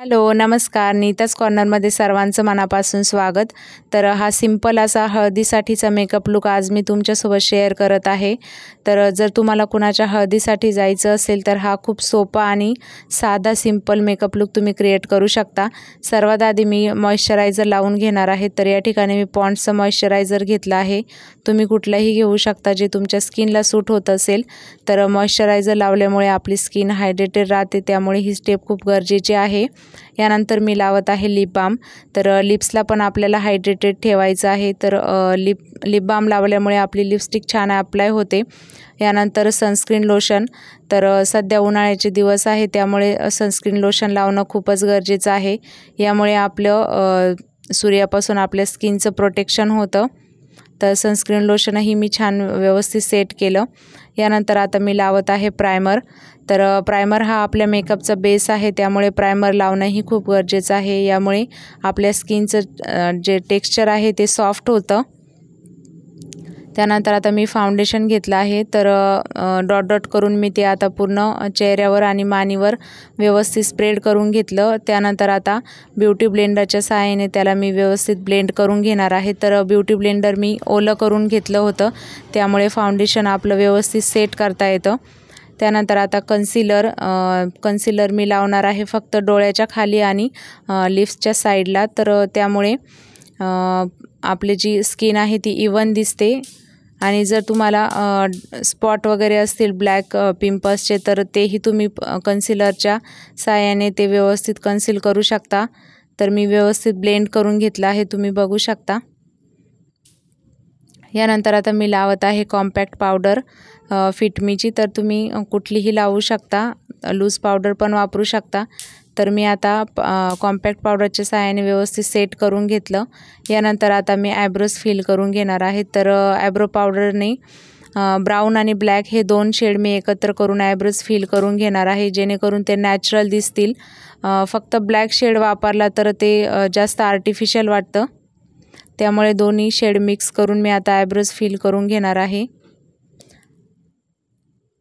hello नमस्कार नीताच कॉर्नरमध्ये सर्वांचं मनापासून स्वागत तर हा सिंपल असा हळदीसाठीचा मेकअप लुक आज मी तुमच्यासोबत शेअर करत आहे तर जर तुम्हाला कुणाच्या हळदीसाठी जायचं असेल तर हा खूप सोपा आणि साधा सिंपल मेकअप लुक तुम्ही क्रिएट करू शकता सर्वात आधी मी मॉइश्चरायझर लावून घेणार आहे तर या ठिकाणी मी पॉन्ड्सचं मॉइश्चरायझर घेतलं आहे तुम्ही कुठलंही घेऊ शकता जे तुमच्या स्किनला सूट होत असेल तर मॉइश्चरायझर लावल्यामुळे आपली स्किन हायड्रेटेड राहते त्यामुळे ही स्टेप खूप गरजेची आहे यानंतर मी लावत आहे लिप बाम तर लिप्सला पण आपल्याला हायड्रेटेड ठेवायचं आहे तर लिप लिप बाम लावल्यामुळे आपली लिपस्टिक छान अप्लाय होते यानंतर सनस्क्रीन लोशन तर सध्या उन्हाळ्याचे दिवस आहे त्यामुळे सनस्क्रीन लोशन लावणं खूपच गरजेचं आहे यामुळे आपलं सूर्यापासून आपल्या स्किनचं प्रोटेक्शन होतं तर सनस्क्रीन लोशनही मी छान व्यवस्थित सेट केलं यानंतर आता मी लावत आहे प्रायमर तर प्रायमर हा आपल्या मेकअपचा बेस आहे त्यामुळे प्रायमर लावणंही खूप गरजेचं आहे यामुळे आपल्या स्किनचं जे टेक्स्चर आहे ते सॉफ्ट होतं त्यानंतर आता मी फाउंडेशन घेतलं आहे तर डॉट डॉट करून मी ते आता पूर्ण चेहऱ्यावर आणि मानीवर व्यवस्थित स्प्रेड करून घेतलं त्यानंतर आता ब्युटी ब्लेंडरच्या सहाय्याने त्याला मी व्यवस्थित ब्लेंड करून घेणार आहे तर ब्युटी ब्लेंडर मी ओलं करून घेतलं होतं त्यामुळे फाउंडेशन आपलं व्यवस्थित सेट करता येतं त्यानंतर आता कन्सिलर कन्सिलर मी लावणार आहे फक्त डोळ्याच्या खाली आणि लिप्सच्या साईडला तर त्यामुळे आपली जी स्किन आहे ती इवन दिसते आणि जर तुम्हाला स्पॉट वगैरे असतील ब्लॅक पिंपल्सचे तर तेही तुम्ही कन्सिलरच्या साह्याने ते व्यवस्थित कन्सिल करू शकता तर मी व्यवस्थित ब्लेंड करून घेतला आहे तुम्ही बघू शकता यानंतर आता मी लावत आहे कॉम्पॅक्ट पावडर फिटमीची तर तुम्ही कुठलीही लावू शकता लूज पावडर पण वापरू शकता तर मी आता कॉम्पॅक्ट पावडरच्या सहाय्याने व्यवस्थित सेट करून घेतलं यानंतर आता मी ॲब्रोज फिल करून घेणार आहे तर ॲब्रो पावडरने ब्राऊन आणि ब्लॅक हे दोन शेड मी एकत्र करून ॲब्रोज फिल करून घेणार आहे जेणेकरून ते नॅचरल दिसतील फक्त ब्लॅक शेड वापरला तर ते जास्त आर्टिफिशियल वाटतं त्यामुळे दोन्ही शेड मिक्स करून मी आता ॲब्रोज फिल करून घेणार आहे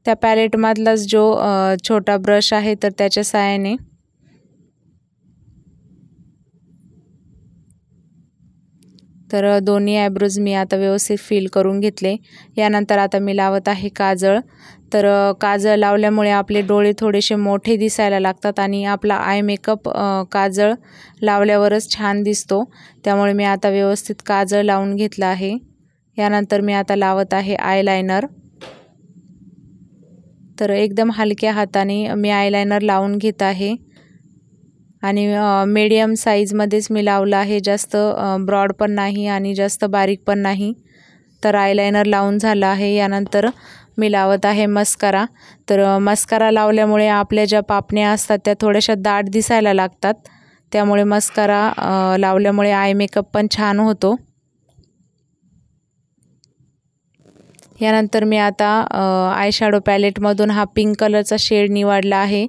त्या पॅलेटमधलाच जो छोटा ब्रश आहे तर त्याच्या सहाय्याने तर दोन्ही आयब्रोज मी आता व्यवस्थित फील करून घेतले यानंतर आता मी लावत आहे काजळ तर काजळ लावल्यामुळे आपले डोळे थोडेसे मोठे दिसायला लागतात आणि आपला आय मेकअप काजळ लावल्यावरच छान दिसतो त्यामुळे मी आता व्यवस्थित काजळ लावून घेतला आहे यानंतर मी आता लावत आहे आयलायनर तर एकदम हलक्या हाताने मी आयलायनर लावून घेत आहे आणि मीडियम साईजमध्येच मी लावलं आहे जास्त ब्रॉड पण नाही आणि जास्त बारीक पण नाही तर आयलायनर लावून झालं आहे यानंतर मी लावत आहे मस्करा तर मस्करा लावल्यामुळे आपल्या ज्या पापण्या असतात त्या थोड्याशा दाट दिसायला लागतात त्यामुळे मस्करा लावल्यामुळे आय मेकअप पण छान होतो यानंतर मी आता आयशॅडो पॅलेटमधून हा पिंक कलरचा शेड निवडला आहे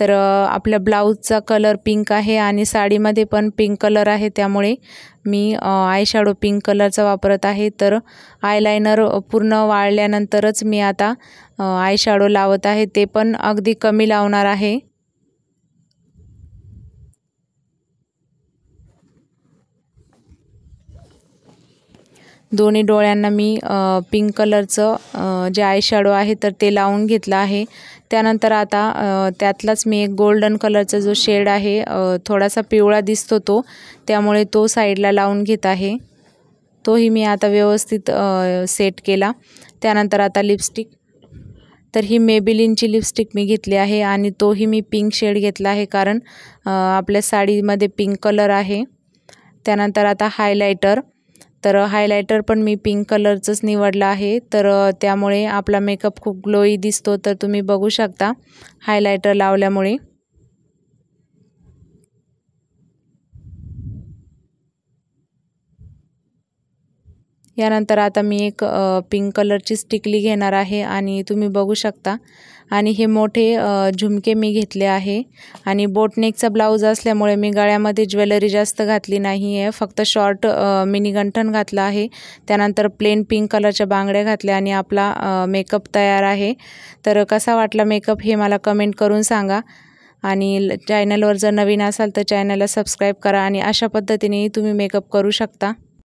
तर आपल्या ब्लाऊजचा कलर पिंक आहे आणि साडीमध्ये पण पिंक कलर आहे त्यामुळे मी आयशॅडो पिंक कलरचा वापरत आहे तर आयलायनर पूर्ण वाळल्यानंतरच मी आता आयशॅडो लावत आहे ते पण अगदी कमी लावणार आहे दोन्ही डोळ्यांना मी पिंक कलरचं जे आयशॅडो आहे तर ते लावून घेतलं आहे त्यानंतर आता त्यातलाच मी एक गोल्डन कलरचा जो शेड आहे थोडासा पिवळा दिसतो तो त्यामुळे तो साईडला लावून घेत आहे तोही मी आता व्यवस्थित सेट केला त्यानंतर आता लिपस्टिक तर ही मेबिलिनची लिपस्टिक मी घेतली आहे आणि तोही मी पिंक शेड घेतला आहे कारण आपल्या साडीमध्ये पिंक कलर आहे त्यानंतर आता हायलायटर तर हायलायटर पण मी पिंक कलरचंच निवडलं आहे तर त्यामुळे आपला मेकअप खूप ग्लोई दिसतो तर तुम्ही बघू शकता हायलायटर लावल्यामुळे यानंतर आता मी एक पिंक कलरची स्टिकली घेणार आहे आणि तुम्ही बघू शकता आणि हे मोठे झुमके मी घेतले आहे आणि बोटनेकचा ब्लाऊज असल्यामुळे मी गळ्यामध्ये ज्वेलरी जास्त घातली नाही आहे फक्त शॉर्ट मिनीगंठण घातलं आहे त्यानंतर प्लेन पिंक कलरच्या बांगड्या घातल्या आणि आपला मेकअप तयार आहे तर कसा वाटला मेकअप हे मला कमेंट करून सांगा आणि चॅनलवर जर नवीन असाल तर चॅनलला सबस्क्राईब करा आणि अशा पद्धतीने तुम्ही मेकअप करू शकता